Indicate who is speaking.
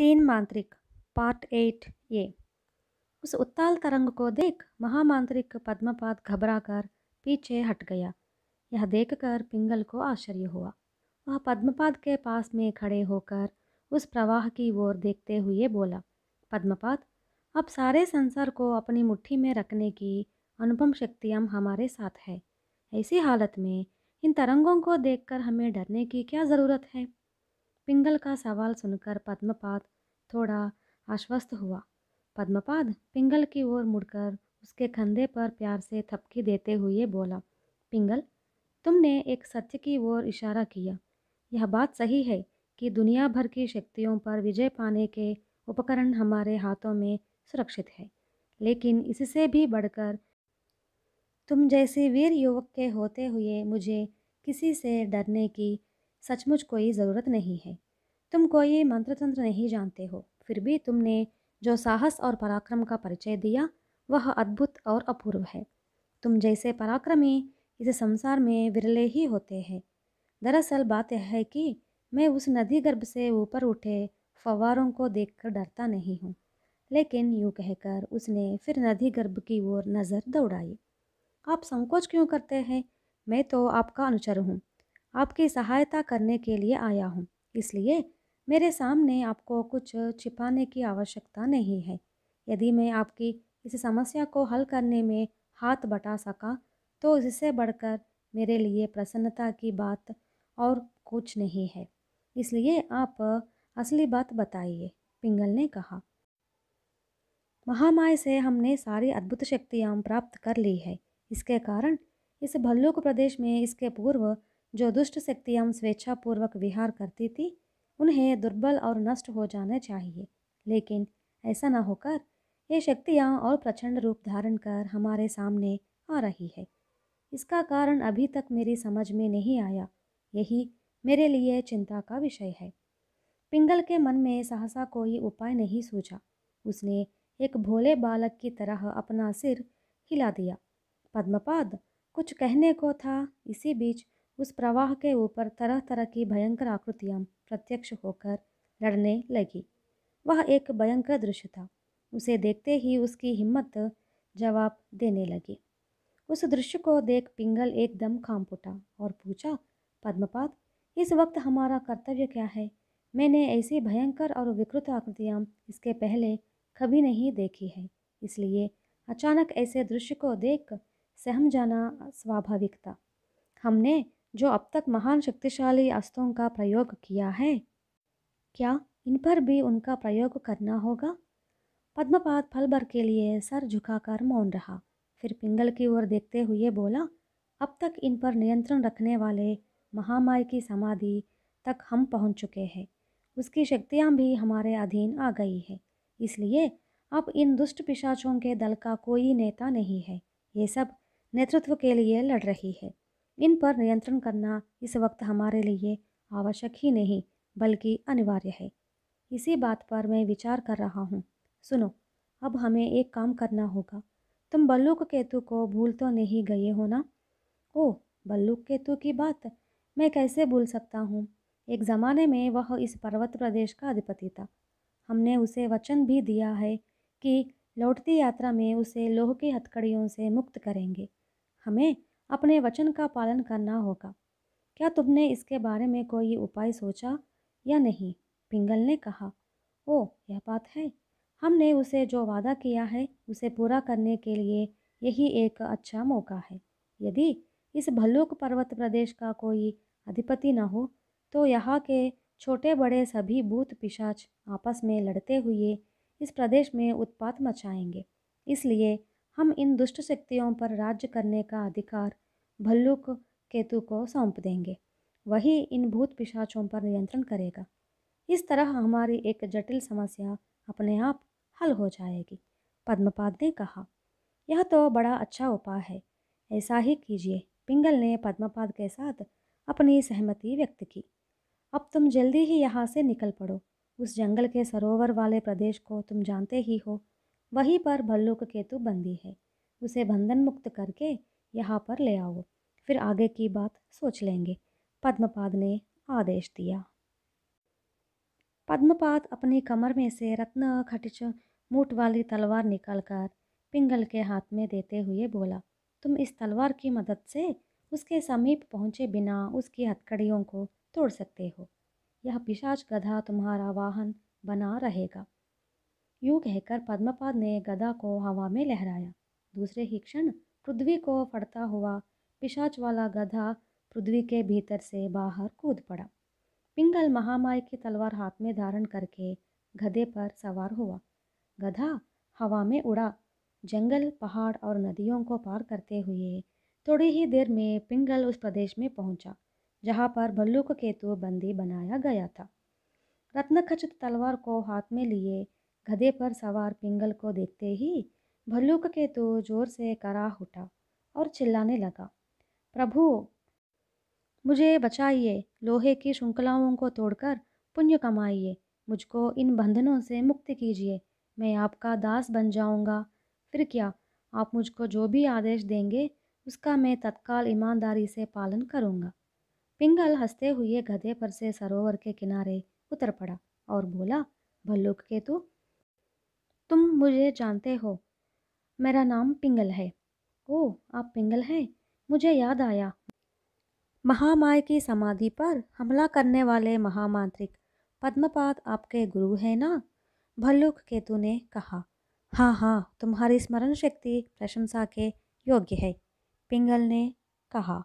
Speaker 1: तीन मांत्रिक part eight ए उस उत्ताल तरंग को देख महामांत्रिक पद्मपाद घबराकर पीछे हट गया यह देखकर पिंगल को आश्चर्य हुआ वह पद्मपाद के पास में खड़े होकर उस प्रवाह की ओर देखते हुए बोला पद्मपाद अब सारे संसार को अपनी मुट्ठी में रखने की अनुपम शक्तियाँ हमारे साथ है ऐसी हालत में इन तरंगों को देखकर हमें डरने की क्या ज़रूरत है पिंगल का सवाल सुनकर पद्मपाद थोड़ा आश्वस्त हुआ पद्मपाद पिंगल की ओर मुड़कर उसके कंधे पर प्यार से थपकी देते हुए बोला पिंगल तुमने एक सत्य की ओर इशारा किया यह बात सही है कि दुनिया भर की शक्तियों पर विजय पाने के उपकरण हमारे हाथों में सुरक्षित है लेकिन इससे भी बढ़कर तुम जैसे वीर युवक के होते हुए मुझे किसी से डरने की सचमुच कोई ज़रूरत नहीं है तुम कोई मंत्र तंत्र नहीं जानते हो फिर भी तुमने जो साहस और पराक्रम का परिचय दिया वह अद्भुत और अपूर्व है तुम जैसे पराक्रमी इस संसार में विरले ही होते हैं दरअसल बात यह है कि मैं उस नदी गर्भ से ऊपर उठे फवारों को देखकर डरता नहीं हूँ लेकिन यूँ कहकर उसने फिर नदी गर्भ की ओर नज़र दौड़ाई आप संकोच क्यों करते हैं मैं तो आपका अनुचर हूँ आपकी सहायता करने के लिए आया हूँ इसलिए मेरे सामने आपको कुछ छिपाने की आवश्यकता नहीं है यदि मैं आपकी इस समस्या को हल करने में हाथ बटा सका तो इससे बढ़कर मेरे लिए प्रसन्नता की बात और कुछ नहीं है इसलिए आप असली बात बताइए पिंगल ने कहा महामाय से हमने सारी अद्भुत शक्तियाँ प्राप्त कर ली है इसके कारण इस भल्लुक प्रदेश में इसके पूर्व जो दुष्ट शक्तियाँ स्वेच्छापूर्वक विहार करती थी उन्हें दुर्बल और नष्ट हो जाना चाहिए लेकिन ऐसा न होकर ये शक्तियाँ और प्रचंड रूप धारण कर हमारे सामने आ रही है इसका कारण अभी तक मेरी समझ में नहीं आया यही मेरे लिए चिंता का विषय है पिंगल के मन में सहसा कोई उपाय नहीं सूझा उसने एक भोले बालक की तरह अपना सिर हिला दिया पद्मपाद कुछ कहने को था इसी बीच उस प्रवाह के ऊपर तरह तरह की भयंकर आकृतियाँ प्रत्यक्ष होकर लड़ने लगी वह एक भयंकर दृश्य था उसे देखते ही उसकी हिम्मत जवाब देने लगी उस दृश्य को देख पिंगल एकदम खाम उठा और पूछा पद्मपात इस वक्त हमारा कर्तव्य क्या है मैंने ऐसी भयंकर और विकृत आकृतियाँ इसके पहले कभी नहीं देखी है इसलिए अचानक ऐसे दृश्य को देख सहम जाना स्वाभाविक था हमने जो अब तक महान शक्तिशाली अस्त्रों का प्रयोग किया है क्या इन पर भी उनका प्रयोग करना होगा पद्मपात फल भर के लिए सर झुकाकर मौन रहा फिर पिंगल की ओर देखते हुए बोला अब तक इन पर नियंत्रण रखने वाले महामाई की समाधि तक हम पहुंच चुके हैं उसकी शक्तियां भी हमारे अधीन आ गई है इसलिए अब इन दुष्ट पिशाचों के दल का कोई नेता नहीं है ये सब नेतृत्व के लिए लड़ रही है इन पर नियंत्रण करना इस वक्त हमारे लिए आवश्यक ही नहीं बल्कि अनिवार्य है इसी बात पर मैं विचार कर रहा हूँ सुनो अब हमें एक काम करना होगा तुम बल्लूक केतु को भूल तो नहीं गए हो ना ओ बल्लूक केतु की बात मैं कैसे भूल सकता हूँ एक ज़माने में वह इस पर्वत प्रदेश का अधिपति था हमने उसे वचन भी दिया है कि लौटती यात्रा में उसे लोह की हथकड़ियों से मुक्त करेंगे हमें अपने वचन का पालन करना होगा क्या तुमने इसके बारे में कोई उपाय सोचा या नहीं पिंगल ने कहा ओ यह बात है हमने उसे जो वादा किया है उसे पूरा करने के लिए यही एक अच्छा मौका है यदि इस भल्लूक पर्वत प्रदेश का कोई अधिपति न हो तो यहाँ के छोटे बड़े सभी भूत पिशाच आपस में लड़ते हुए इस प्रदेश में उत्पात मचाएंगे इसलिए हम इन दुष्ट शक्तियों पर राज्य करने का अधिकार भल्लुक केतु को सौंप देंगे वही इन भूत पिशाचों पर नियंत्रण करेगा इस तरह हमारी एक जटिल समस्या अपने आप हल हो जाएगी पद्मपाद ने कहा यह तो बड़ा अच्छा उपाय है ऐसा ही कीजिए पिंगल ने पद्मपाद के साथ अपनी सहमति व्यक्त की अब तुम जल्दी ही यहाँ से निकल पड़ो उस जंगल के सरोवर वाले प्रदेश को तुम जानते ही हो वहीं पर भल्लूक केतु बंदी है उसे बंधन मुक्त करके यहाँ पर ले आओ फिर आगे की बात सोच लेंगे पद्मपाद ने आदेश दिया पद्मपाद अपनी कमर में से रत्न खटिच मूट वाली तलवार निकालकर पिंगल के हाथ में देते हुए बोला तुम इस तलवार की मदद से उसके समीप पहुँचे बिना उसकी हथकड़ियों को तोड़ सकते हो यह पिशाच गधा तुम्हारा वाहन बना रहेगा यूं कहकर पद्मपाद ने गदा को हवा में लहराया दूसरे ही क्षण पृथ्वी को फटता हुआ पिशाच वाला गधा पृथ्वी के भीतर से बाहर कूद पड़ा पिंगल महामाई की तलवार हाथ में धारण करके गधे पर सवार हुआ गधा हवा में उड़ा जंगल पहाड़ और नदियों को पार करते हुए थोड़ी ही देर में पिंगल उस प्रदेश में पहुंचा जहां पर भल्लुक केतु बंदी बनाया गया था रत्नखचित तलवार को हाथ में लिए गधे पर सवार पिंगल को देखते ही भल्लूक के तो जोर से कराह उठा और चिल्लाने लगा प्रभु मुझे बचाइए लोहे की श्रृंखलाओं को तोड़कर पुण्य कमाइए मुझको इन बंधनों से मुक्त कीजिए मैं आपका दास बन जाऊंगा फिर क्या आप मुझको जो भी आदेश देंगे उसका मैं तत्काल ईमानदारी से पालन करूंगा पिंगल हंसते हुए गधे पर से सरोवर के किनारे उतर पड़ा और बोला भल्लुक के तू तुम मुझे जानते हो मेरा नाम पिंगल है ओ आप पिंगल हैं मुझे याद आया महामाय की समाधि पर हमला करने वाले महामांत्रिक पद्मपाद आपके गुरु हैं ना भल्लुक केतु ने कहा हाँ हाँ तुम्हारी स्मरण शक्ति प्रशंसा के योग्य है पिंगल ने कहा